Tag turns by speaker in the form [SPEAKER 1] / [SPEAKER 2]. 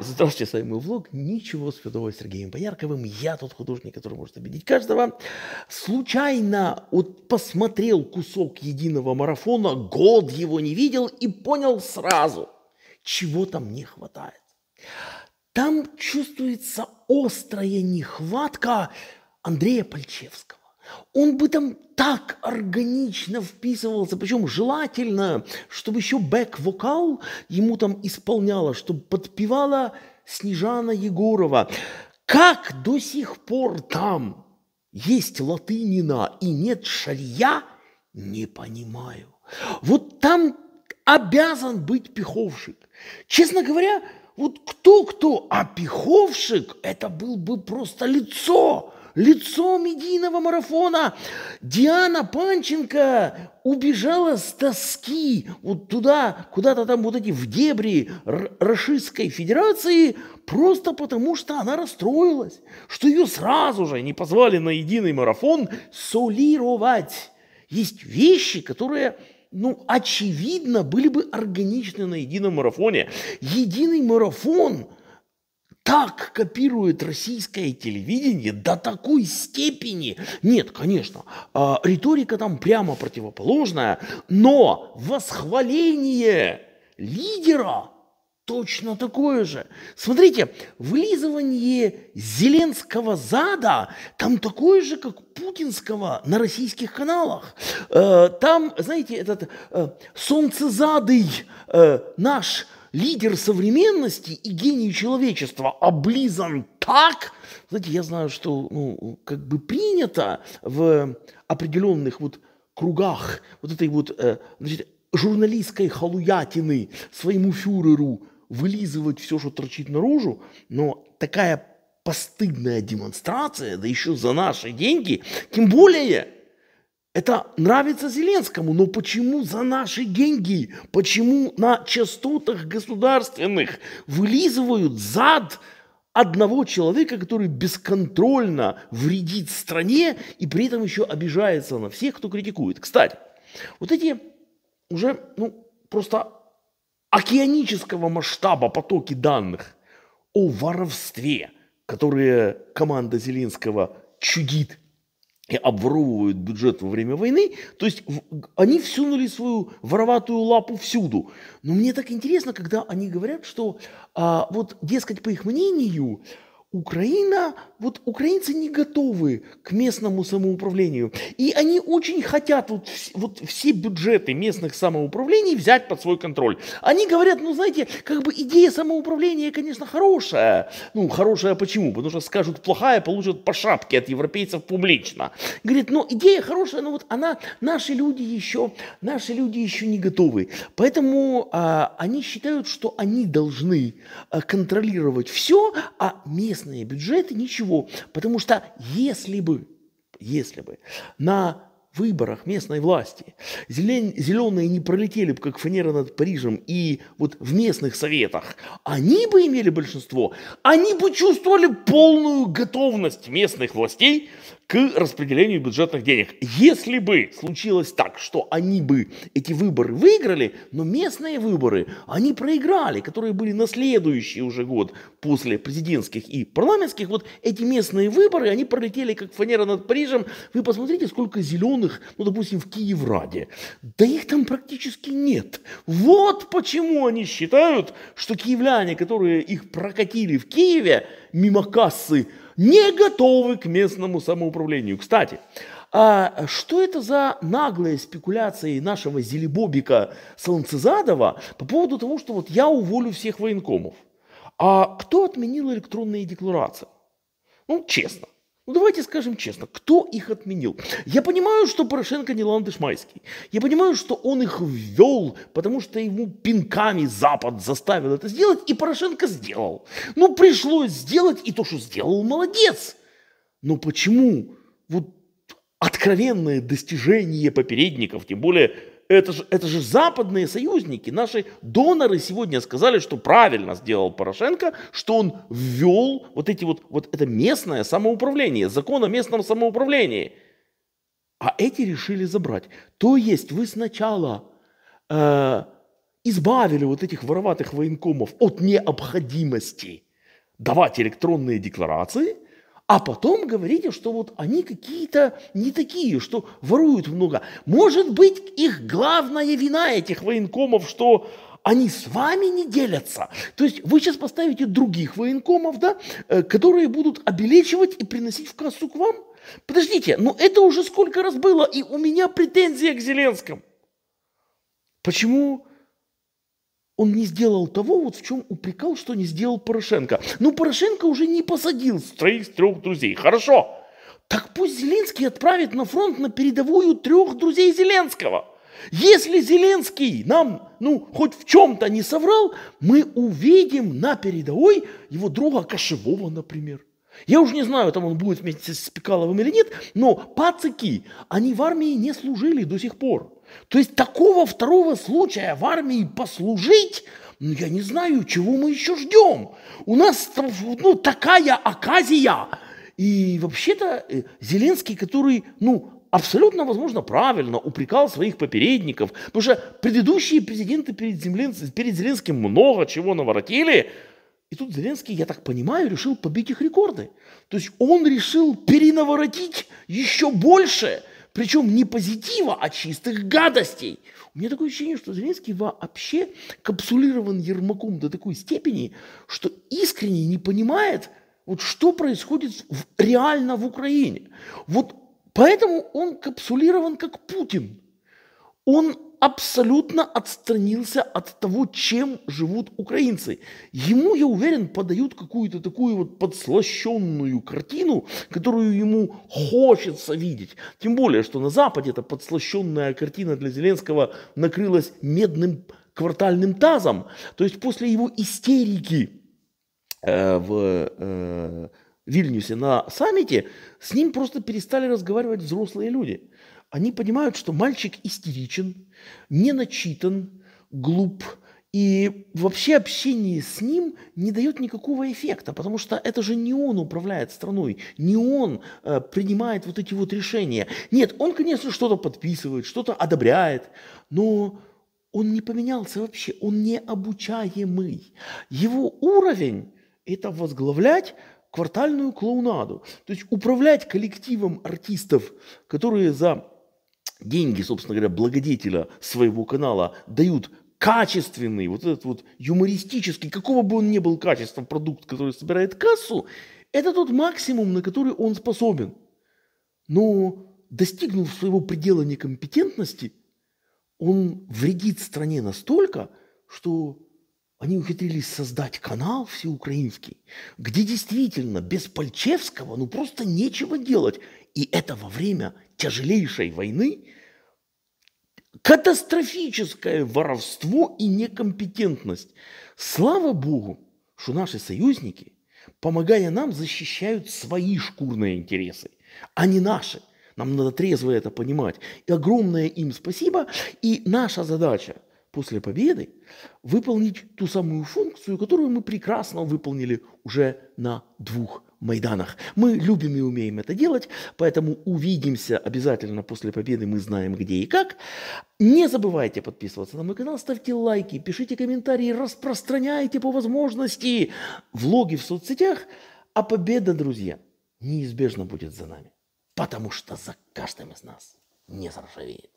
[SPEAKER 1] Здравствуйте, с вами мой влог «Ничего святого» с Сергеем Боярковым. Я тот художник, который может обидеть каждого. Случайно вот посмотрел кусок единого марафона, год его не видел и понял сразу, чего там не хватает. Там чувствуется острая нехватка Андрея Пальчевского. Он бы там так органично вписывался, причем желательно, чтобы еще бэк-вокал ему там исполняла, чтобы подпевала Снежана Егорова. Как до сих пор там есть латынина и нет шарья, не понимаю. Вот там обязан быть пиховщик. Честно говоря, вот кто-кто, а пиховщик – это был бы просто лицо лицо медийного марафона. Диана Панченко убежала с тоски вот туда, куда-то там вот эти в дебри Российской Федерации, просто потому что она расстроилась, что ее сразу же не позвали на единый марафон солировать. Есть вещи, которые ну, очевидно, были бы органичны на едином марафоне. Единый марафон так копирует российское телевидение до такой степени. Нет, конечно, а, риторика там прямо противоположная, но восхваление лидера точно такое же. Смотрите, вылизывание Зеленского зада там такое же, как путинского на российских каналах. Э, там, знаете, этот э, солнцезадый э, наш лидер современности и гений человечества облизан так. Знаете, я знаю, что ну, как бы принято в определенных вот кругах вот этой вот э, значит, журналистской халуятины своему фюреру вылизывать все, что торчит наружу, но такая постыдная демонстрация, да еще за наши деньги, тем более это нравится Зеленскому, но почему за наши деньги, почему на частотах государственных вылизывают зад одного человека, который бесконтрольно вредит стране и при этом еще обижается на всех, кто критикует. Кстати, вот эти уже ну, просто океанического масштаба потоки данных о воровстве, которые команда Зеленского чудит и обворовывают бюджет во время войны. То есть они всунули свою вороватую лапу всюду. Но мне так интересно, когда они говорят, что а, вот, дескать, по их мнению, Украина, вот украинцы не готовы к местному самоуправлению. И они очень хотят вот, вот все бюджеты местных самоуправлений взять под свой контроль. Они говорят, ну знаете, как бы идея самоуправления, конечно, хорошая. Ну, хорошая почему? Потому что скажут плохая, получат по шапке от европейцев публично. Говорит, ну идея хорошая, но вот она, наши люди еще, наши люди еще не готовы. Поэтому а, они считают, что они должны а, контролировать все, а местные местные бюджеты ничего, потому что если бы, если бы на выборах местной власти. зеленые не пролетели бы, как фанера над Парижем, и вот в местных советах они бы имели большинство, они бы чувствовали полную готовность местных властей к распределению бюджетных денег. Если бы случилось так, что они бы эти выборы выиграли, но местные выборы они проиграли, которые были на следующий уже год после президентских и парламентских, вот эти местные выборы, они пролетели как фанера над Парижем. Вы посмотрите, сколько зеленых, ну, допустим, в Киевраде. Да их там практически нет. Вот почему они считают, что киевляне, которые их прокатили в Киеве мимо кассы, не готовы к местному самоуправлению. Кстати, а что это за наглые спекуляции нашего Зелебобика Солнцезадова по поводу того, что вот я уволю всех военкомов? А кто отменил электронные декларации? Ну, честно. Ну давайте скажем честно, кто их отменил? Я понимаю, что Порошенко не ландышмайский. Я понимаю, что он их ввел, потому что ему пинками Запад заставил это сделать, и Порошенко сделал. Ну пришлось сделать, и то, что сделал, молодец. Но почему вот откровенное достижение попередников, тем более это же, это же западные союзники, наши доноры сегодня сказали, что правильно сделал Порошенко, что он ввел вот эти вот, вот это местное самоуправление, закон о местном самоуправлении. А эти решили забрать. То есть вы сначала э, избавили вот этих вороватых военкомов от необходимости давать электронные декларации – а потом говорите, что вот они какие-то не такие, что воруют много. Может быть, их главная вина, этих военкомов, что они с вами не делятся. То есть вы сейчас поставите других военкомов, да, э, которые будут обелечивать и приносить в кассу к вам. Подождите, но это уже сколько раз было, и у меня претензия к Зеленскому. Почему он не сделал того, вот в чем упрекал, что не сделал Порошенко. Ну, Порошенко уже не посадил своих трех друзей. Хорошо. Так пусть Зеленский отправит на фронт на передовую трех друзей Зеленского. Если Зеленский нам, ну, хоть в чем-то не соврал, мы увидим на передовой его друга Кошевого, например. Я уже не знаю, там он будет вместе с Пикаловым или нет, но пацаки, они в армии не служили до сих пор. То есть такого второго случая в армии послужить, ну я не знаю, чего мы еще ждем. У нас ну, такая оказия. И вообще-то э, Зеленский, который, ну, абсолютно, возможно, правильно упрекал своих попередников, потому что предыдущие президенты перед, Землен... перед Зеленским много чего наворотили, и тут Зеленский, я так понимаю, решил побить их рекорды. То есть он решил перенаворотить еще больше – причем не позитива, а чистых гадостей. У меня такое ощущение, что Зеленский вообще капсулирован Ермаком до такой степени, что искренне не понимает, вот что происходит в, реально в Украине. Вот поэтому он капсулирован как Путин. Он абсолютно отстранился от того, чем живут украинцы. Ему, я уверен, подают какую-то такую вот подслащенную картину, которую ему хочется видеть. Тем более, что на Западе эта подслащенная картина для Зеленского накрылась медным квартальным тазом. То есть после его истерики э, в э, Вильнюсе на саммите с ним просто перестали разговаривать взрослые люди они понимают, что мальчик истеричен, неначитан, глуп, и вообще общение с ним не дает никакого эффекта, потому что это же не он управляет страной, не он э, принимает вот эти вот решения. Нет, он, конечно, что-то подписывает, что-то одобряет, но он не поменялся вообще, он не обучаемый. Его уровень – это возглавлять квартальную клоунаду. То есть управлять коллективом артистов, которые за деньги, собственно говоря, благодетеля своего канала дают качественный, вот этот вот юмористический, какого бы он ни был качества продукт, который собирает кассу, это тот максимум, на который он способен. Но достигнув своего предела некомпетентности, он вредит стране настолько, что они ухитрились создать канал всеукраинский, где действительно без Пальчевского ну просто нечего делать. И это во время тяжелейшей войны катастрофическое воровство и некомпетентность. Слава Богу, что наши союзники, помогая нам, защищают свои шкурные интересы, а не наши. Нам надо трезво это понимать. И огромное им спасибо. И наша задача – после победы выполнить ту самую функцию, которую мы прекрасно выполнили уже на двух Майданах. Мы любим и умеем это делать, поэтому увидимся обязательно после победы, мы знаем где и как. Не забывайте подписываться на мой канал, ставьте лайки, пишите комментарии, распространяйте по возможности влоги в соцсетях, а победа, друзья, неизбежно будет за нами, потому что за каждым из нас не заржавеет.